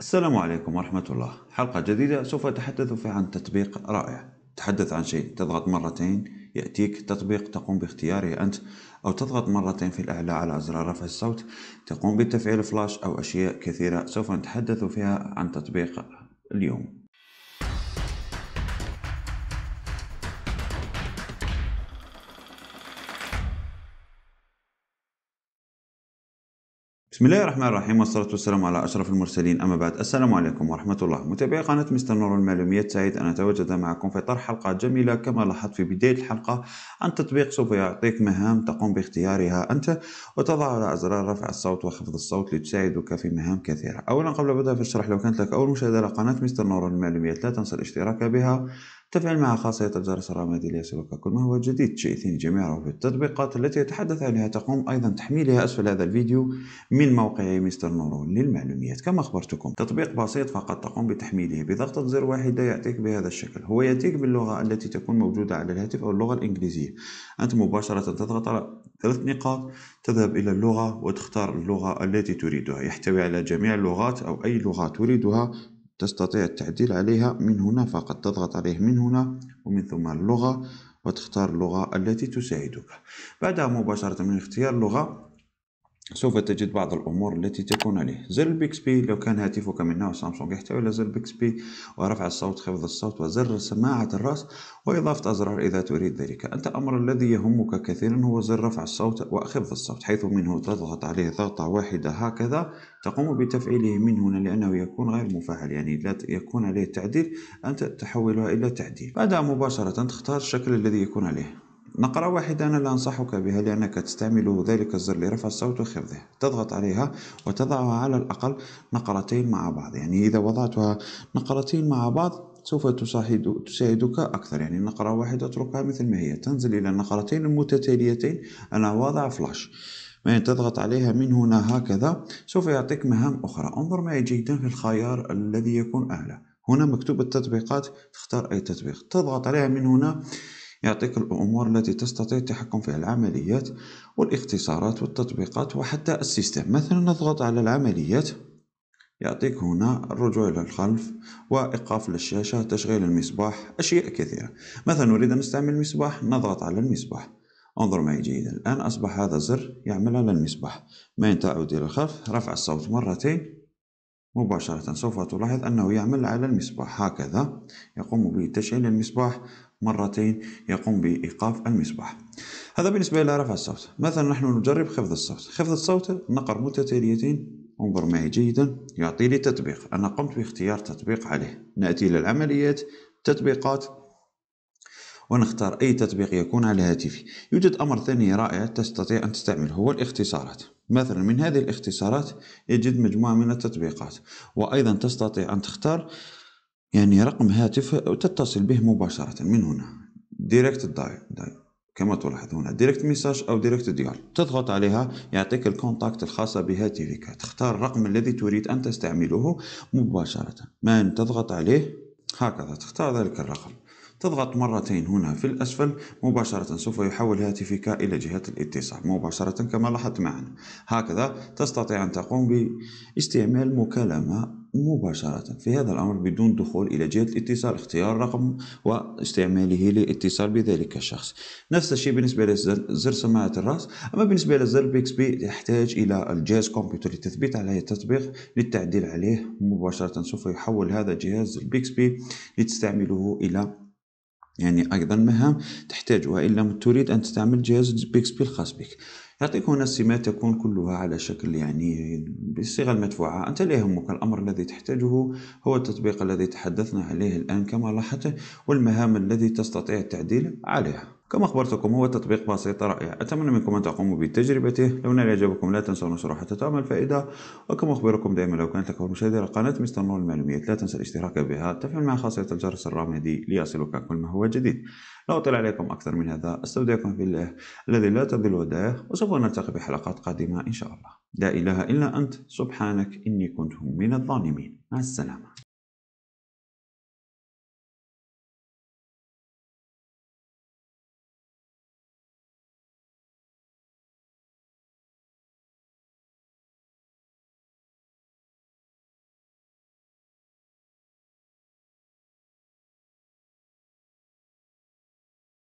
السلام عليكم ورحمة الله حلقة جديدة سوف أتحدث فيها عن تطبيق رائع تحدث عن شيء تضغط مرتين يأتيك تطبيق تقوم باختياره أنت أو تضغط مرتين في الأعلى على أزرار رفع الصوت تقوم بتفعيل فلاش أو أشياء كثيرة سوف نتحدث فيها عن تطبيق اليوم بسم الله الرحمن الرحيم والصلاة والسلام على أشرف المرسلين أما بعد السلام عليكم ورحمة الله متابعي قناة مستر نور المعلومية سعيد أن أتواجد معكم في طرح حلقة جميلة كما لاحظت في بداية الحلقة عن تطبيق سوف يعطيك مهام تقوم باختيارها أنت وتضع على أزرار رفع الصوت وخفض الصوت لتساعدك في مهام كثيرة أولا قبل بدء في الشرح لو كانت لك أول مشاهدة لقناة مستر نور المعلومية لا تنسى الاشتراك بها تفعل مع خاصية الجرس الرمادي ليصلك كل ما هو جديد شيء جميع في التطبيقات التي يتحدث عنها تقوم أيضا تحميلها أسفل هذا الفيديو من موقع مستر نورون للمعلومات كما أخبرتكم تطبيق بسيط فقط تقوم بتحميله بضغطة زر واحدة يأتيك بهذا الشكل هو يأتيك باللغة التي تكون موجودة على الهاتف أو اللغة الإنجليزية أنت مباشرة تضغط على ثلاث نقاط تذهب إلى اللغة وتختار اللغة التي تريدها يحتوي على جميع اللغات أو أي لغة تريدها تستطيع التعديل عليها من هنا فقط تضغط عليه من هنا ومن ثم اللغة وتختار اللغة التي تساعدك بعدها مباشرة من اختيار اللغة سوف تجد بعض الأمور التي تكون عليه زر بيكس بي لو كان هاتفك من نوع سامسونج يحتوي على زر بيكس بي ورفع الصوت خفض الصوت وزر سماعة الرأس وإضافة أزرار إذا تريد ذلك أنت الأمر الذي يهمك كثيرا هو زر رفع الصوت وخفض الصوت حيث منه تضغط عليه ضغطة واحدة هكذا تقوم بتفعيله من هنا لأنه يكون غير مفعل يعني لا يكون عليه تعديل أنت تحولها إلى تعديل بعدها مباشرة تختار الشكل الذي يكون عليه نقرة واحدة أنا لا أنصحك بها لأنك تستعمل ذلك الزر لرفع الصوت وخفضه تضغط عليها وتضعها على الأقل نقرتين مع بعض يعني إذا وضعتها نقرتين مع بعض سوف تساعد تساعدك أكثر يعني نقرة واحدة اتركها مثل ما هي تنزل إلى النقرتين المتتاليتين أنا واضع فلاش ما تضغط عليها من هنا هكذا سوف يعطيك مهام أخرى انظر معي جيدا في الخيار الذي يكون أعلى هنا مكتوب التطبيقات تختار أي تطبيق تضغط عليها من هنا يعطيك الأمور التي تستطيع التحكم فيها العمليات والاختصارات والتطبيقات وحتى السيستم مثلا نضغط على العمليات يعطيك هنا الرجوع إلى الخلف وإيقاف للشاشة تشغيل المصباح أشياء كثيرة مثلا نريد أن نستعمل المصباح نضغط على المصباح انظر معي جيدا الآن أصبح هذا الزر يعمل على المصباح ما تعود إلى الخلف رفع الصوت مرتين مباشرة سوف تلاحظ أنه يعمل على المصباح هكذا يقوم بتشغيل المصباح مرتين يقوم بإيقاف المصباح هذا بالنسبة إلى رفع الصوت مثلا نحن نجرب خفض الصوت خفض الصوت نقر متتاليتين انظر معي جيدا يعطي لي تطبيق أنا قمت باختيار تطبيق عليه نأتي إلى العمليات تطبيقات ونختار أي تطبيق يكون على هاتفي يوجد أمر ثاني رائع تستطيع أن تستعمله هو الاختصارات مثلا من هذه الاختصارات يجد مجموعة من التطبيقات وأيضا تستطيع أن تختار يعني رقم هاتف تتصل به مباشرة من هنا ديريكت دايل كما تلاحظ هنا ديريكت ميساج او ديريكت ديال تضغط عليها يعطيك الكونتاكت الخاصة بهاتفك تختار الرقم الذي تريد ان تستعمله مباشرة من تضغط عليه هكذا تختار ذلك الرقم تضغط مرتين هنا في الأسفل مباشرة سوف يحول هاتفك إلى جهة الاتصال مباشرة كما لاحظت معنا هكذا تستطيع أن تقوم باستعمال مكالمة مباشرة في هذا الأمر بدون دخول إلى جهة الاتصال اختيار رقم واستعماله للاتصال بذلك الشخص نفس الشيء بالنسبة لزر سماعة الرأس أما بالنسبة لزر بي يحتاج إلى الجهاز كمبيوتر لتثبيت على التطبيق للتعديل عليه مباشرة سوف يحول هذا جهاز البيكس بي لتستعمله إلى يعني أيضا مهام تحتاج الا تريد أن تستعمل جهاز بيكسبي الخاص بك يعطيك هنا السمات تكون كلها على شكل يعني بالصيغة المدفوعة أنت لا يهمك الأمر الذي تحتاجه هو التطبيق الذي تحدثنا عليه الآن كما لاحظت والمهام الذي تستطيع التعديل عليها كما أخبرتكم هو تطبيق بسيط رائع أتمنى منكم أن تقوموا بتجربته لو نال إعجابكم لا تنسوا نشره حتى تعمل فائدة وكما أخبركم دائما لو كانت لكم مشاهدة قناة مستر نور المعلوميات لا تنسى الاشتراك بها تفعل مع خاصية الجرس الرمادي ليصلك كل ما هو جديد لا أطيل عليكم أكثر من هذا أستودعكم في الله الذي لا تضل ودائه وسوف نلتقي بحلقات قادمة إن شاء الله لا إله إلا أنت سبحانك إني كنت من الظالمين مع السلامة